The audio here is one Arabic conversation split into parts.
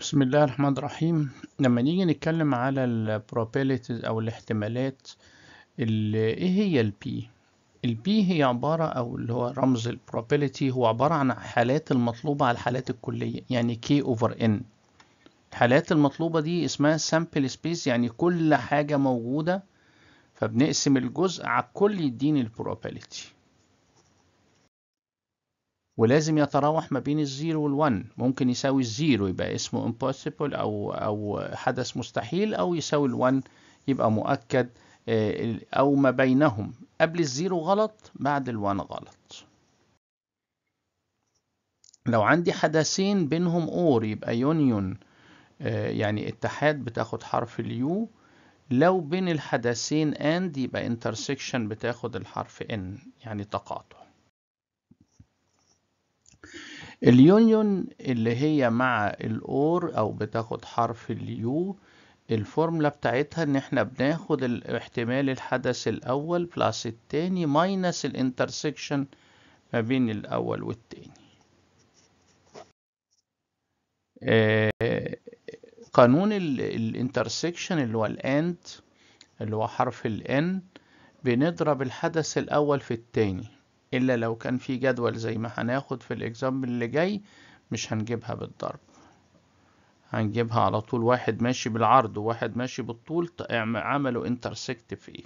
بسم الله الرحمن الرحيم لما نيجي نتكلم على البروبابيليتيز او الاحتمالات اللي ايه هي البي البي هي عبارة او اللي هو رمز البروبابيليتي هو عبارة عن حالات المطلوبة على الحالات الكلية يعني كي اوفر ان الحالات المطلوبة دي اسمها سامبل سبيس يعني كل حاجة موجودة فبنقسم الجزء على كل يديني البروبابيليتي ولازم يتراوح ما بين الزيرو والون ممكن يساوي الزيرو يبقى اسمه impossible أو أو حدث مستحيل أو يساوي الون يبقى مؤكد آه، أو ما بينهم قبل الزيرو غلط بعد الون غلط لو عندي حدثين بينهم اور يبقى يونيون آه، يعني اتحاد بتاخد حرف اليو لو بين الحدثين اند يبقى intersection بتاخد الحرف ان يعني تقاطع اليونيون اللي هي مع الأور أو بتاخد حرف اليو الفورمولا بتاعتها إن إحنا بناخد احتمال الحدث الأول بلس التاني ماينس الانترسكشن ما بين الأول والتاني. آه، قانون الانترسكشن اللي هو الأند اللي هو حرف الان بنضرب الحدث الأول في التاني إلا لو كان في جدول زي ما هناخد في الإكزامبل اللي جاي مش هنجيبها بالضرب هنجيبها على طول واحد ماشي بالعرض وواحد ماشي بالطول عملوا انترسكت في ايه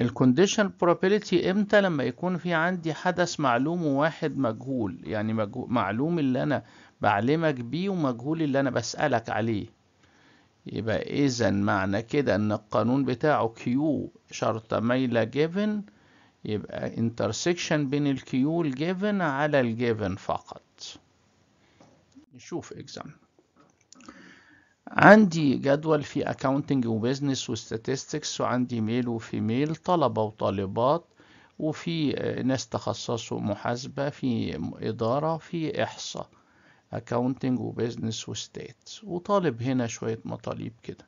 الكونديشن بروبابيلتي امتى لما يكون في عندي حدث معلوم وواحد مجهول يعني مجهول معلوم اللي انا بعلمك بيه ومجهول اللي انا بسألك عليه يبقى اذا معنى كده ان القانون بتاعه كيو شرط مايله جيفن يبقى intersection بين الكيو الجيفن على الجيفن فقط نشوف example عندي جدول في accounting وبزنس وستاتستكس وعندي ميل وفيميل طلبة وطالبات وفي آه، ناس تخصصوا محاسبة في إدارة في إحصاء accounting وبزنس وستات وطالب هنا شوية مطالب كده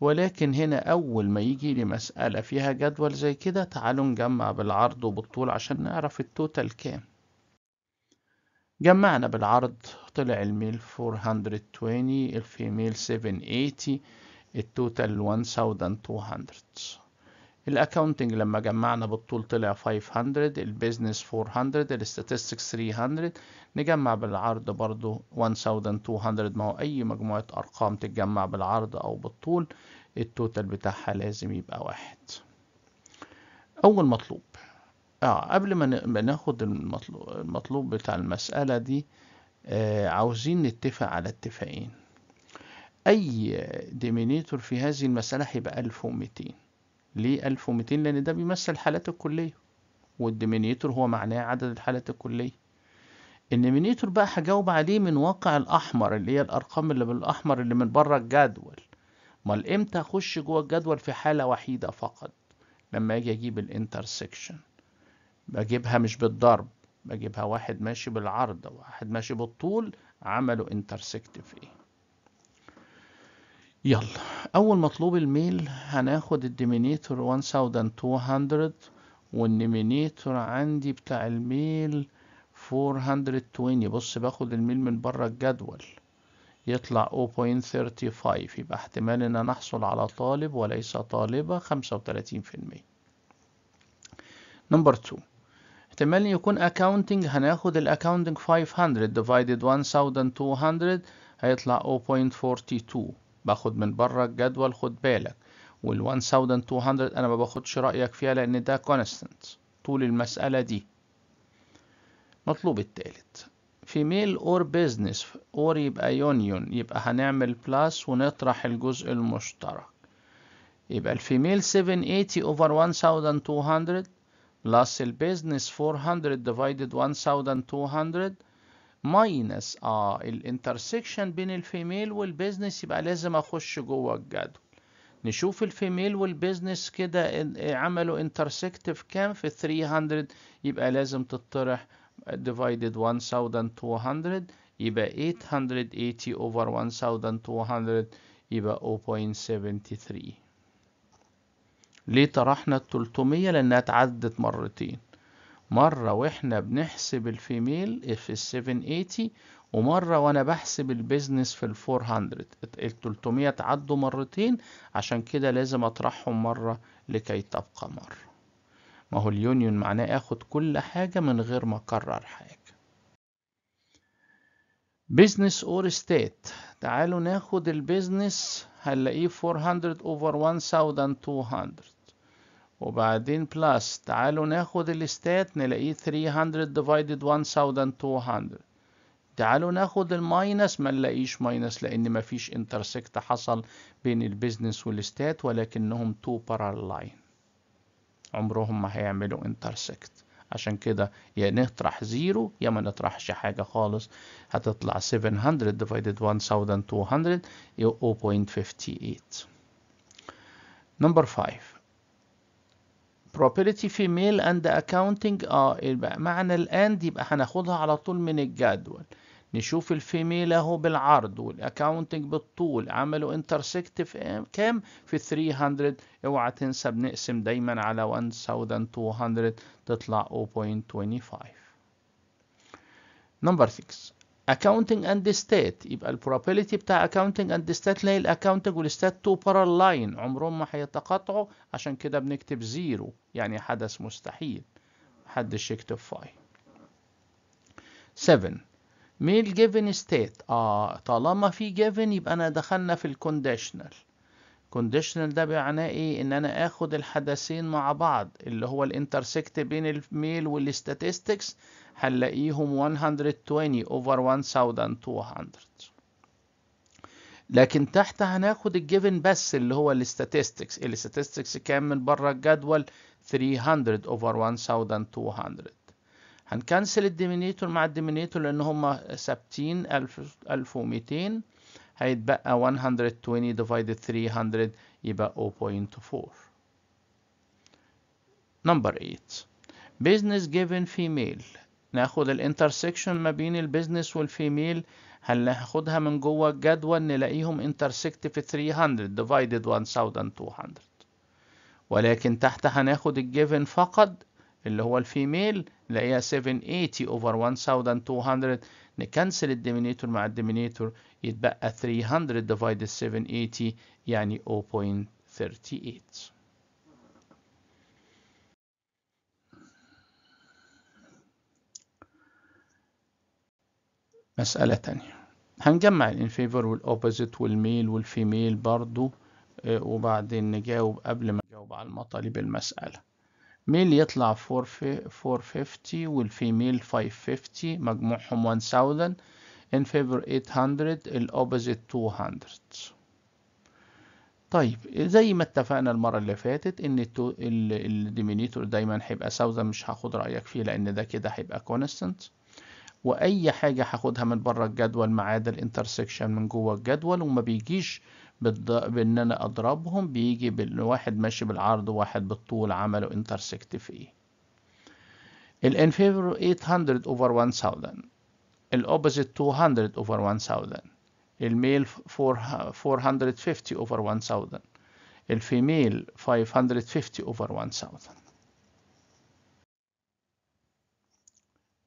ولكن هنا أول ما يجي لي مسألة فيها جدول زي كده تعالوا نجمع بالعرض وبالطول عشان نعرف التوتال كام جمعنا بالعرض طلع الميل 420 الفيميل 780 التوتال 1200 الاكونتنج لما جمعنا بالطول طلع 500 البيزنس 400 الاستاتستكس 300 نجمع بالعرض برضو 1200 ما هو اي مجموعة ارقام تتجمع بالعرض او بالطول التوتال بتاعها لازم يبقى واحد اول مطلوب اه قبل ما ناخد المطلوب, المطلوب بتاع المسألة دي آه عاوزين نتفق على اتفاقين اي ديمينيتور في هذه المسألة هيبقى 1200 ليه 1200 لأن ده بيمثل الحالات الكلية والديمينيتور هو معناه عدد الحالات الكلية النومينيتور بقى هجاوب عليه من واقع الأحمر اللي هي الأرقام اللي بالأحمر اللي من بره الجدول امال امتى اخش جوه الجدول في حالة وحيدة فقط لما اجي اجيب الانترسكشن بجيبها مش بالضرب بجيبها واحد ماشي بالعرض واحد ماشي بالطول عملوا انترسكت في ايه يلا اول مطلوب الميل هناخد الديمينيتور 1200 والنيمينيتور عندي بتاع الميل 420 بص باخد الميل من بره الجدول يطلع 0.35 يبقى احتمال ان انا احصل على طالب وليس طالبة 35% نمبر 2 احتمال يكون accounting هناخد الاكاونتنج 500 divided 1200 هيطلع 0.42 باخد من بره الجدول خد بالك وال 1200 انا ما باخدش رايك فيها لان ده كونستنت طول المساله دي مطلوب التالت في ميل اور بيزنس اور يبقى يونيون يبقى هنعمل بلس ونطرح الجزء المشترك يبقى الفيميل 780 اوفر 1200 plus البيزنس 400 ديفايدد 1200 ماينس اه الانترسكشن بين الفيميل والبيزنس يبقى لازم اخش جوه الجدول نشوف الفيميل والبيزنس كده إيه، عملوا انترسكت في كام في 300 يبقى لازم تطرح divided 1200 يبقى 880 over 1200 يبقى 0.73 ليه طرحنا التلتمية لانها اتعدت مرتين مرة واحنا بنحسب الفيميل في الـ ايتي ومرة وانا بحسب البيزنس في 400 الـ التلتمية تعدوا مرتين عشان كده لازم اطرحهم مرة لكي تبقى مرة ما هو اليونيون معناه اخد كل حاجة من غير ما اكرر حاجة بيزنس اور ستيت تعالوا ناخد البيزنس هنلاقيه 400 over 1200 وبعدين بلس تعالوا ناخد الستات نلاقيه 300 divided 1200 تعالوا ناخد الماينس ما نلاقيش ماينس لان ما فيش انترسكت حصل بين البيزنس والستات ولكنهم تو بارال لاين عمرهم ما هيعملوا انترسكت عشان كده يا نطرح زيرو يا ما نطرحش حاجة خالص هتطلع 700 divided 1200 0.58 نمبر 5 property female and accounting اه يبقى معنى الاند يبقى هناخدها على طول من الجدول نشوف الفيميل اهو بالعرض والاكاونتنج بالطول عملوا انترسكت في كام في 300 اوعى تنسى بنقسم دايما على 1200 تطلع 0.25 نمبر 6 accounting اند ستات يبقى probability بتاع اكاونتنج اند ستات لاقي الاكاونتنج والستات تو parallel line عمرهم ما هيتقاطعوا عشان كده بنكتب زيرو يعني حدث مستحيل محدش يكتب فاي 7 ميل جيفن state اه طالما في جيفن يبقى انا دخلنا في الكونديشنال كونديشنال ده بمعناه ايه ان انا اخد الحدثين مع بعض اللي هو الانترسكت بين الميل والاستاتستكس هنلاقيهم 120 over 1200 لكن تحت هناخد الجيفن بس اللي هو الاستاتستكس الاستاتستكس كام من بره الجدول 300 over 1200 هنكنسل الديمينيتور مع الديمينيتور لان هما ثابتين 1200 هيتبقى 120 divided 300 يبقى 0.4 نمبر 8 business given female ناخد الانترسكشن ما بين البيزنس والفيميل هل من جوه الجدول نلاقيهم انترسكت في 300 divided 1200 ولكن تحت هناخد الجيفن فقط اللي هو الفيميل نلاقيها 780 over 1200 نكنسل الديمينيتور مع الديمينيتور يتبقى 300 ديفايد 780 يعني 0.38 مسألة تانية هنجمع الانفيفر والاوبوزيت والميل والفيميل برضو آه، وبعدين نجاوب قبل ما نجاوب على المطالب المسألة ميل يطلع 450 والفيميل 550 مجموعهم 1000 in favor 800 الأوبوزيت 200 طيب زي ما اتفقنا المرة اللي فاتت ان الديمينيتور دايما هيبقى 1000 مش هاخد رأيك فيه لان ده كده هيبقى كونستنت واي حاجة هاخدها من بره الجدول ما عدا الانترسكشن من جوه الجدول وما بيجيش بان انا اضربهم بيجي واحد ماشي بالعرض وواحد بالطول عملوا انترسكت فيه الانفيفور 800 over 1000 الاوبوزيت 200 over 1000 الميل 450 over 1000 الفيميل 550 over 1000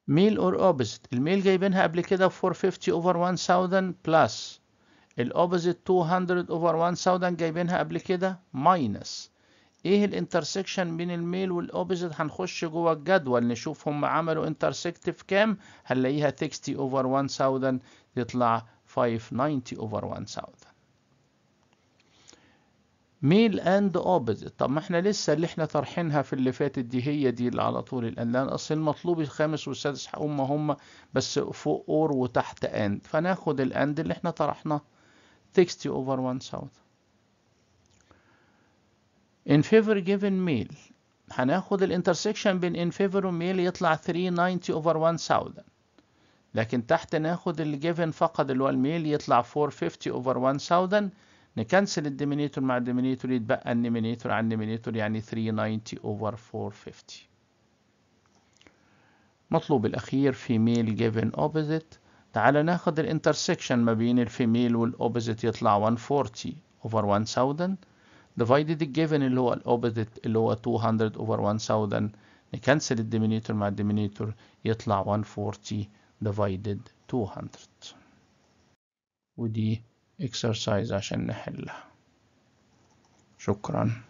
ميل اور اوبوزيت الميل جايبينها قبل كده 450 over 1000 بلس الاوبوزيت 200 اوفر 1000 جايبينها قبل كده ماينس ايه الانترسكشن بين الميل والاوبوزيت هنخش جوه الجدول نشوف هم عملوا انترسكت في كام هنلاقيها 60 اوفر 1000 يطلع 590 اوفر 1000 ميل اند اوبوزيت طب ما احنا لسه اللي احنا طرحينها في اللي فاتت دي هي دي اللي على طول لان اصل المطلوب الخامس والسادس هم هم بس فوق اور وتحت اند فناخد الاند اللي احنا طرحناه 60 over 1000 in favor given male هناخد الانترسكشن بين in favor وميل يطلع 390 over 1000 لكن تحت ناخد ال given فقط اللي هو الميل يطلع 450 over 1000 نكنسل الديمينيتور مع الديمينيتور يتبقى النيمينيتور على النيمينيتور يعني 390 over 450 مطلوب الأخير في ميل given opposite تعال ناخد الانترسكشن ما بين الفيميل والاوبزيت يطلع 140 over 1000 divided الجيفن اللي هو الاوبزيت اللي هو 200 over 1000 نكنسل الديمينيتور مع الديمينيتور يطلع 140 divided 200 ودي exercise عشان نحلها شكرا